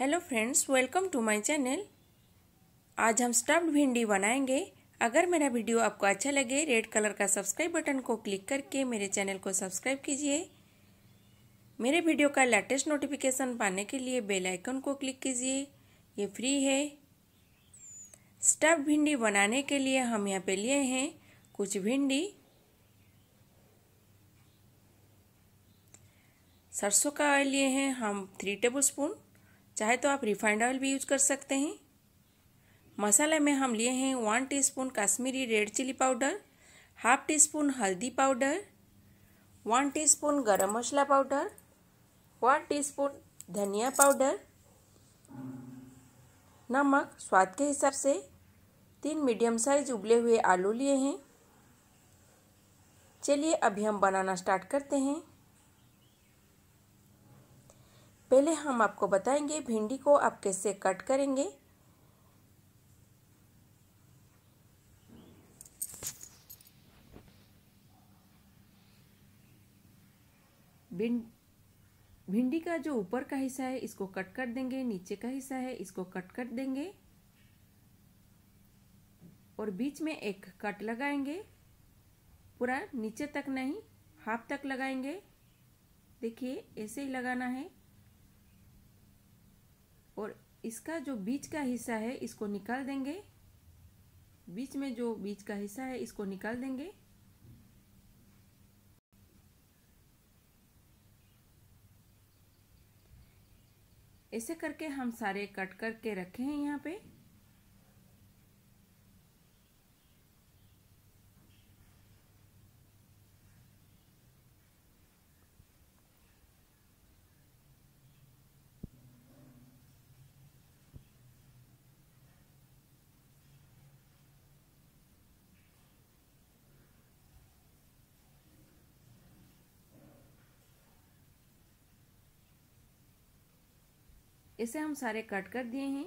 hello friends welcome to my channel आज हम stuffed भिंडी बनाएंगे अगर मेरा वीडियो आपको अच्छा लगे रेड कलर का सब्सक्राइब बटन को क्लिक करके मेरे चैनल को सब्सक्राइब कीजिए मेरे वीडियो का लेटेस्ट नोटिफिकेशन पाने के लिए बेल आइकन को क्लिक कीजिए ये फ्री है स्टफ्ड भिंडी बनाने के लिए हम यहाँ पे लिए हैं कुछ भिंडी सरसों का ऑयल लिए हैं हम थ्री टेबल स्पून चाहे तो आप रिफाइंड ऑयल भी यूज कर सकते हैं मसाले में हम लिए हैं one teaspoon Kashmiri red chilli powder half teaspoon हल्दी powder one teaspoon garam masala powder one teaspoon धनिया पाउडर नमक स्वाद के हिसाब से तीन मीडियम साइज उबले हुए आलू लिए हैं चलिए अभी हम बनाना स्टार्ट करते हैं पहले हम आपको बताएंगे भिंडी को आप कैसे कट करेंगे भिंडी का जो ऊपर का हिस्सा है इसको कट कर देंगे नीचे का हिस्सा है इसको कट कर देंगे और बीच में एक कट लगाएंगे पूरा नीचे तक नहीं हाफ तक लगाएंगे देखिए ऐसे ही लगाना है और इसका जो बीच का हिस्सा है इसको निकाल देंगे बीच में जो बीच का हिस्सा है इसको निकाल देंगे ऐसे करके हम सारे कट करके रखे हैं यहाँ पे इसे हम सारे कट कर दिए हैं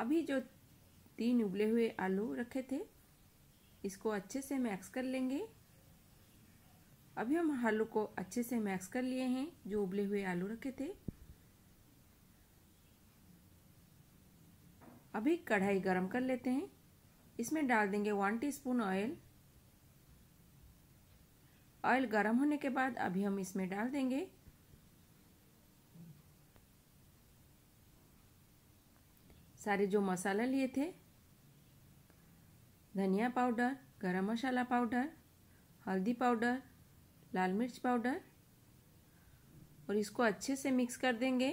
अभी जो तीन उबले हुए आलू रखे थे इसको अच्छे से मैक्स कर लेंगे अभी हम आलू को अच्छे से मैक्स कर लिए हैं जो उबले हुए आलू रखे थे अभी कढ़ाई गरम कर लेते हैं इसमें डाल देंगे वन टीस्पून ऑयल ऑयल गरम होने के बाद अभी हम इसमें डाल देंगे सारे जो मसाला लिए थे धनिया पाउडर गरम मसाला पाउडर हल्दी पाउडर लाल मिर्च पाउडर और इसको अच्छे से मिक्स कर देंगे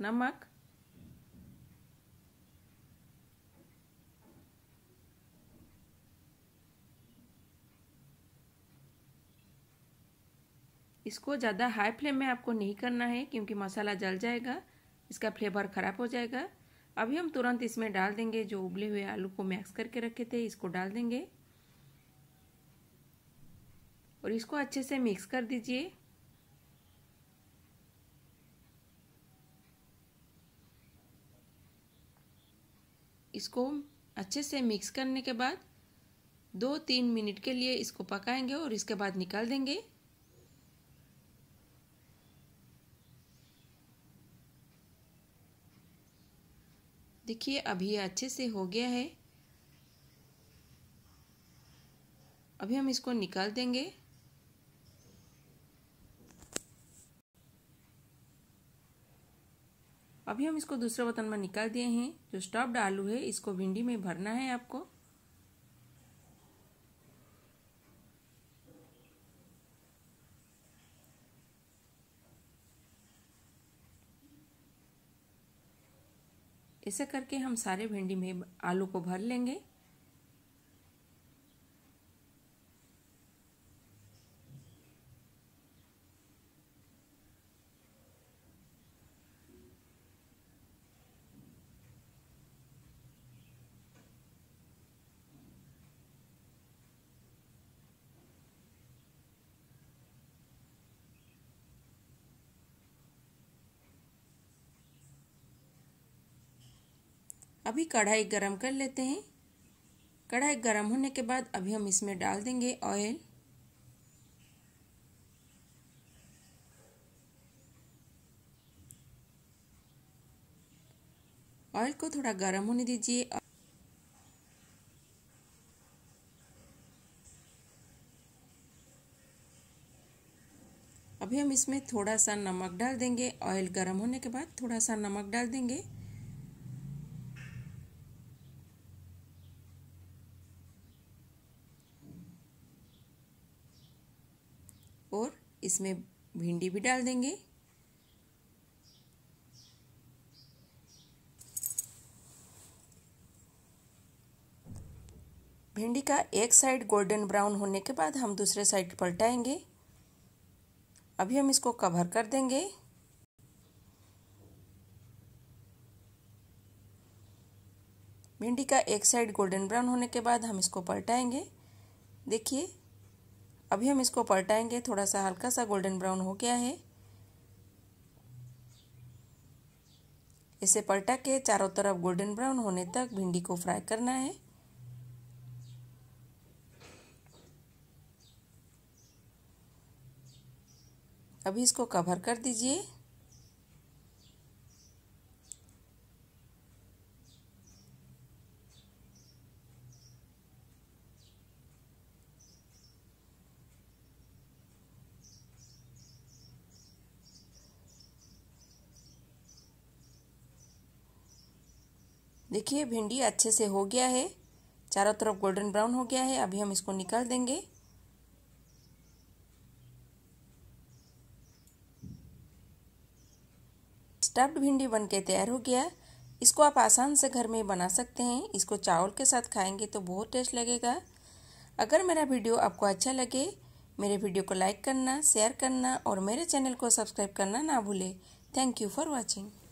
नमक इसको ज़्यादा हाई फ्लेम में आपको नहीं करना है क्योंकि मसाला जल जाएगा इसका फ्लेवर ख़राब हो जाएगा अभी हम तुरंत इसमें डाल देंगे जो उबले हुए आलू को मैक्स करके रखे थे इसको डाल देंगे और इसको अच्छे से मिक्स कर दीजिए इसको अच्छे से मिक्स करने के बाद दो तीन मिनट के लिए इसको पकाएंगे और इसके बाद निकाल देंगे देखिए अभी ये अच्छे से हो गया है अभी हम इसको निकाल देंगे अभी हम इसको दूसरे बर्तन में निकाल दिए हैं जो स्टफ्ड आलू है इसको भिंडी में भरना है आपको ऐसे करके हम सारे भिंडी में आलू को भर लेंगे अभी कढ़ाई गरम कर लेते हैं कढ़ाई गरम होने के बाद अभी हम इसमें डाल देंगे ऑयल ऑयल को थोड़ा गर्म होने दीजिए अभी हम इसमें थोड़ा सा नमक डाल देंगे ऑयल गर्म होने के बाद थोड़ा सा नमक डाल देंगे और इसमें भिंडी भी डाल देंगे भिंडी का एक साइड गोल्डन ब्राउन होने के बाद हम दूसरे साइड पलटाएंगे अभी हम इसको कवर कर देंगे भिंडी का एक साइड गोल्डन ब्राउन होने के बाद हम इसको पलटाएंगे देखिए अभी हम इसको पलटाएंगे थोड़ा सा हल्का सा गोल्डन ब्राउन हो गया है इसे पलटा के चारों तरफ गोल्डन ब्राउन होने तक भिंडी को फ्राई करना है अभी इसको कवर कर दीजिए देखिए भिंडी अच्छे से हो गया है चारों तरफ गोल्डन ब्राउन हो गया है अभी हम इसको निकाल देंगे स्टफ्ड भिंडी बन के तैयार हो गया इसको आप आसान से घर में बना सकते हैं इसको चावल के साथ खाएंगे तो बहुत टेस्ट लगेगा अगर मेरा वीडियो आपको अच्छा लगे मेरे वीडियो को लाइक करना शेयर करना और मेरे चैनल को सब्सक्राइब करना ना भूलें थैंक यू फॉर वॉचिंग